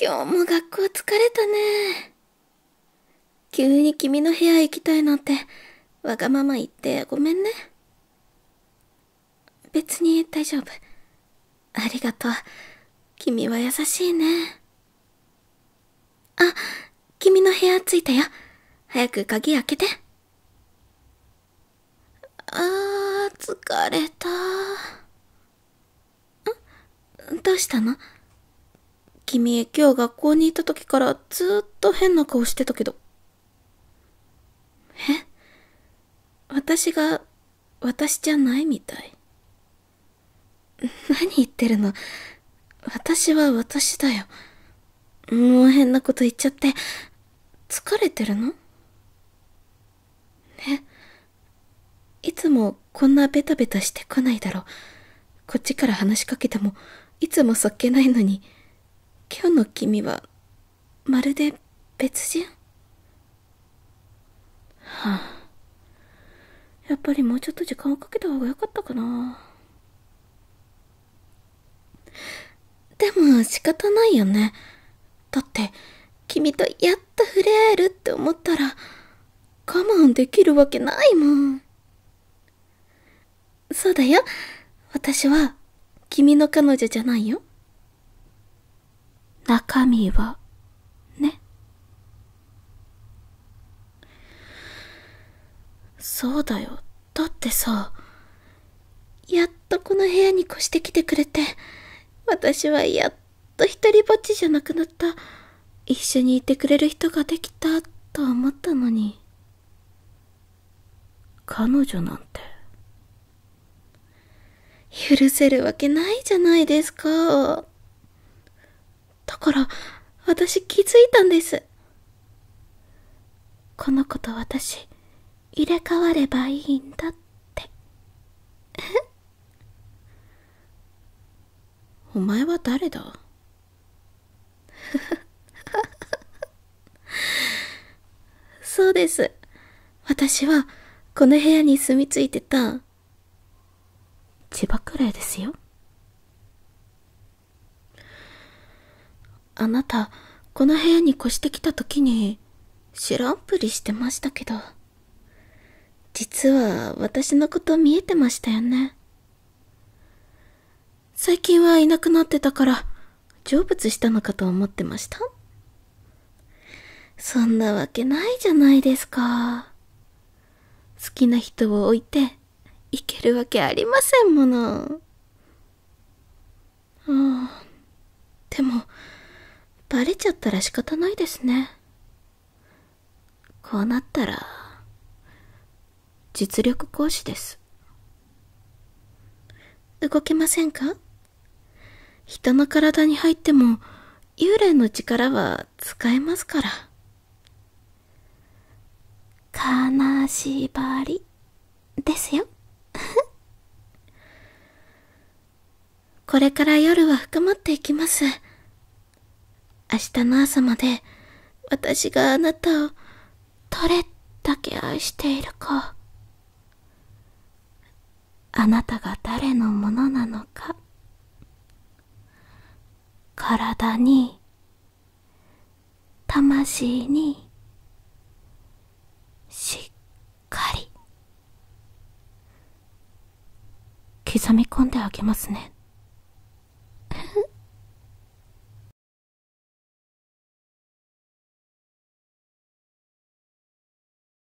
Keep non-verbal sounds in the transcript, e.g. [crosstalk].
今日も学校疲れたね。急に君の部屋行きたいなんて、わがまま言ってごめんね。別に大丈夫。ありがとう。君は優しいね。あ、君の部屋着いたよ。早く鍵開けて。あー、疲れた。んどうしたの君今日学校に行った時からずっと変な顔してたけど。え私が私じゃないみたい。何言ってるの私は私だよ。もう変なこと言っちゃって、疲れてるのえいつもこんなベタベタしてこないだろ。こっちから話しかけても、いつもそっけないのに。今日の君はまるで別人はあやっぱりもうちょっと時間をかけた方が良かったかなでも仕方ないよねだって君とやっと触れ合えるって思ったら我慢できるわけないもんそうだよ私は君の彼女じゃないよ中身はねそうだよだってさやっとこの部屋に越してきてくれて私はやっと一人ぼっちじゃなくなった一緒にいてくれる人ができたと思ったのに彼女なんて許せるわけないじゃないですかから私気づいたんですこの子と私入れ替わればいいんだって [laughs] お前は誰だ [laughs] そうです私はこの部屋に住み着いてた千葉くらいですよあなた、この部屋に越してきた時に、知らんぷりしてましたけど。実は私のこと見えてましたよね。最近はいなくなってたから、成仏したのかと思ってましたそんなわけないじゃないですか。好きな人を置いて、いけるわけありませんもの。バレちゃったら仕方ないですねこうなったら実力行使です動けませんか人の体に入っても幽霊の力は使えますから金縛りですよ [laughs] これから夜は深まっていきます明日の朝まで私があなたをどれだけ愛しているかあなたが誰のものなのか体に魂にしっかり刻み込んであげますね